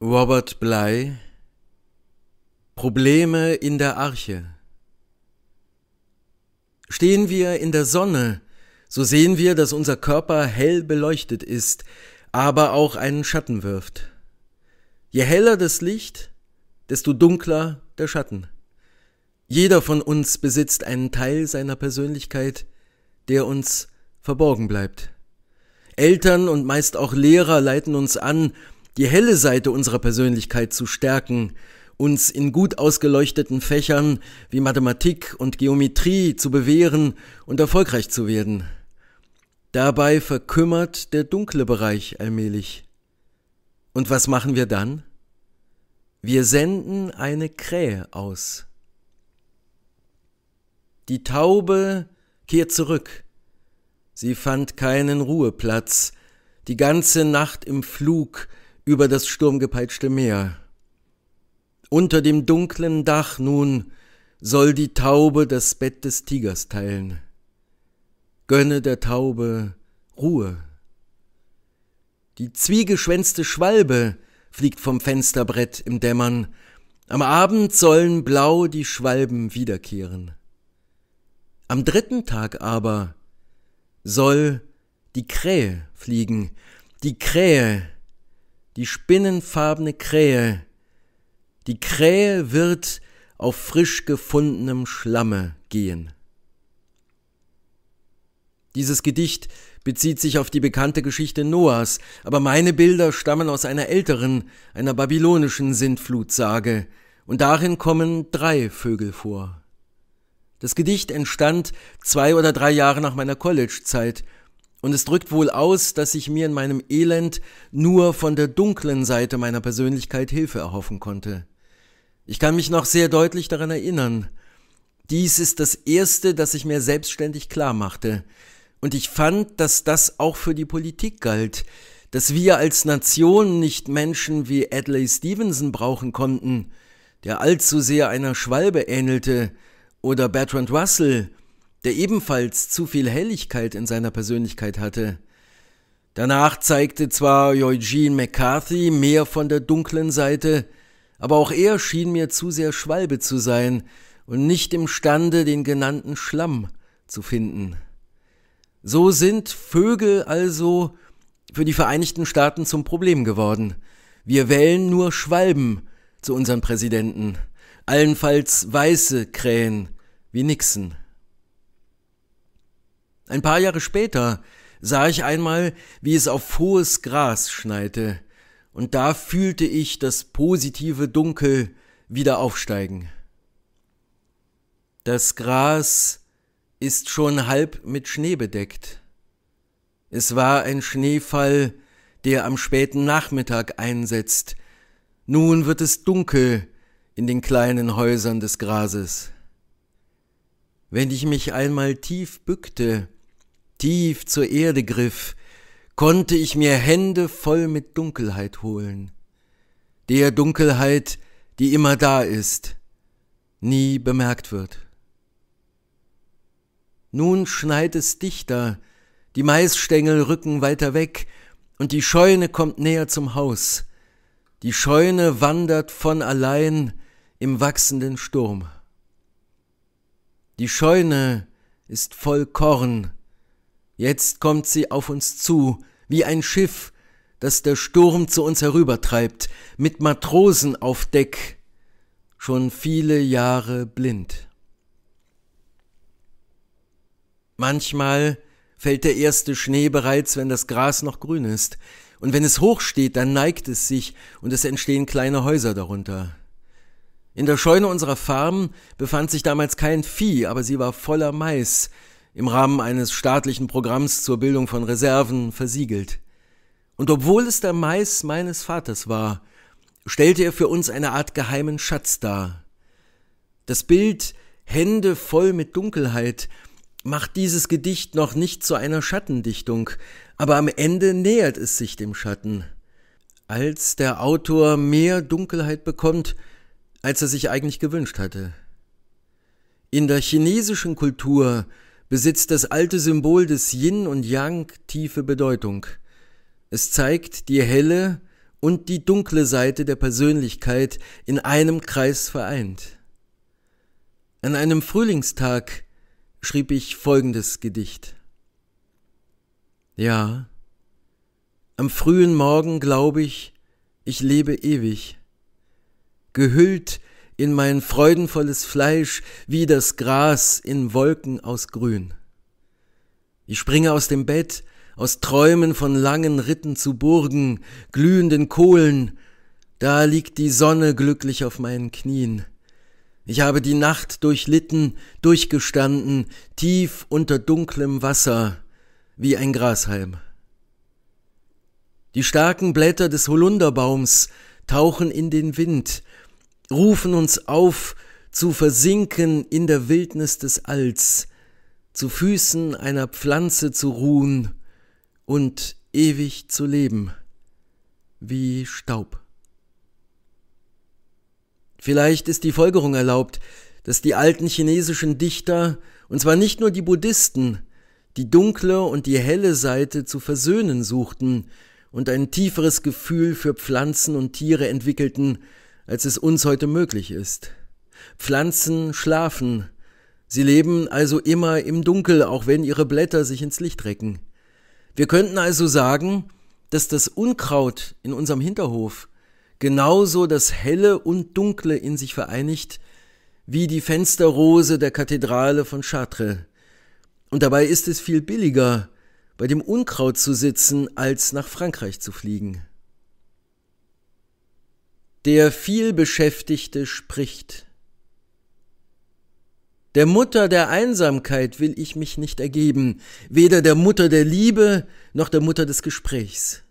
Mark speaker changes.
Speaker 1: Robert Bly Probleme in der Arche Stehen wir in der Sonne, so sehen wir, dass unser Körper hell beleuchtet ist, aber auch einen Schatten wirft. Je heller das Licht, desto dunkler der Schatten. Jeder von uns besitzt einen Teil seiner Persönlichkeit, der uns verborgen bleibt. Eltern und meist auch Lehrer leiten uns an, die helle Seite unserer Persönlichkeit zu stärken, uns in gut ausgeleuchteten Fächern wie Mathematik und Geometrie zu bewähren und erfolgreich zu werden. Dabei verkümmert der dunkle Bereich allmählich. Und was machen wir dann? Wir senden eine Krähe aus. Die Taube kehrt zurück. Sie fand keinen Ruheplatz, die ganze Nacht im Flug, über das sturmgepeitschte Meer. Unter dem dunklen Dach nun soll die Taube das Bett des Tigers teilen. Gönne der Taube Ruhe. Die zwiegeschwänzte Schwalbe fliegt vom Fensterbrett im Dämmern. Am Abend sollen blau die Schwalben wiederkehren. Am dritten Tag aber soll die Krähe fliegen, die Krähe, die spinnenfarbene Krähe. Die Krähe wird auf frisch gefundenem Schlamme gehen. Dieses Gedicht bezieht sich auf die bekannte Geschichte Noahs, aber meine Bilder stammen aus einer älteren, einer babylonischen Sintflutsage, und darin kommen drei Vögel vor. Das Gedicht entstand zwei oder drei Jahre nach meiner Collegezeit und es drückt wohl aus, dass ich mir in meinem Elend nur von der dunklen Seite meiner Persönlichkeit Hilfe erhoffen konnte. Ich kann mich noch sehr deutlich daran erinnern. Dies ist das Erste, das ich mir selbstständig klar machte. Und ich fand, dass das auch für die Politik galt, dass wir als Nation nicht Menschen wie Adlai Stevenson brauchen konnten, der allzu sehr einer Schwalbe ähnelte, oder Bertrand Russell, der ebenfalls zu viel Helligkeit in seiner Persönlichkeit hatte. Danach zeigte zwar Eugene McCarthy mehr von der dunklen Seite, aber auch er schien mir zu sehr Schwalbe zu sein und nicht imstande, den genannten Schlamm zu finden. So sind Vögel also für die Vereinigten Staaten zum Problem geworden. Wir wählen nur Schwalben zu unseren Präsidenten, allenfalls weiße Krähen wie Nixon. Ein paar Jahre später sah ich einmal, wie es auf hohes Gras schneite, und da fühlte ich das positive Dunkel wieder aufsteigen. Das Gras ist schon halb mit Schnee bedeckt. Es war ein Schneefall, der am späten Nachmittag einsetzt. Nun wird es dunkel in den kleinen Häusern des Grases. Wenn ich mich einmal tief bückte, tief zur Erde griff, konnte ich mir Hände voll mit Dunkelheit holen, der Dunkelheit, die immer da ist, nie bemerkt wird. Nun schneit es dichter, die Maisstängel rücken weiter weg, und die Scheune kommt näher zum Haus. Die Scheune wandert von allein im wachsenden Sturm. Die Scheune ist voll Korn, Jetzt kommt sie auf uns zu, wie ein Schiff, das der Sturm zu uns herübertreibt, mit Matrosen auf Deck, schon viele Jahre blind. Manchmal fällt der erste Schnee bereits, wenn das Gras noch grün ist, und wenn es hoch steht, dann neigt es sich und es entstehen kleine Häuser darunter. In der Scheune unserer Farm befand sich damals kein Vieh, aber sie war voller Mais, im Rahmen eines staatlichen Programms zur Bildung von Reserven versiegelt. Und obwohl es der Mais meines Vaters war, stellte er für uns eine Art geheimen Schatz dar. Das Bild Hände voll mit Dunkelheit macht dieses Gedicht noch nicht zu einer Schattendichtung, aber am Ende nähert es sich dem Schatten. Als der Autor mehr Dunkelheit bekommt, als er sich eigentlich gewünscht hatte. In der chinesischen Kultur besitzt das alte Symbol des Yin und Yang tiefe Bedeutung. Es zeigt die helle und die dunkle Seite der Persönlichkeit in einem Kreis vereint. An einem Frühlingstag schrieb ich folgendes Gedicht. Ja, am frühen Morgen glaube ich, ich lebe ewig, gehüllt in mein freudenvolles Fleisch wie das Gras in Wolken aus Grün. Ich springe aus dem Bett, aus Träumen von langen Ritten zu Burgen, glühenden Kohlen, da liegt die Sonne glücklich auf meinen Knien. Ich habe die Nacht durchlitten, durchgestanden, tief unter dunklem Wasser, wie ein Grashalm. Die starken Blätter des Holunderbaums tauchen in den Wind, rufen uns auf, zu versinken in der Wildnis des Alls, zu Füßen einer Pflanze zu ruhen und ewig zu leben, wie Staub. Vielleicht ist die Folgerung erlaubt, dass die alten chinesischen Dichter, und zwar nicht nur die Buddhisten, die dunkle und die helle Seite zu versöhnen suchten und ein tieferes Gefühl für Pflanzen und Tiere entwickelten, als es uns heute möglich ist. Pflanzen schlafen, sie leben also immer im Dunkel, auch wenn ihre Blätter sich ins Licht recken. Wir könnten also sagen, dass das Unkraut in unserem Hinterhof genauso das Helle und Dunkle in sich vereinigt, wie die Fensterrose der Kathedrale von Chartres. Und dabei ist es viel billiger, bei dem Unkraut zu sitzen, als nach Frankreich zu fliegen. Der vielbeschäftigte spricht. Der Mutter der Einsamkeit will ich mich nicht ergeben, weder der Mutter der Liebe noch der Mutter des Gesprächs.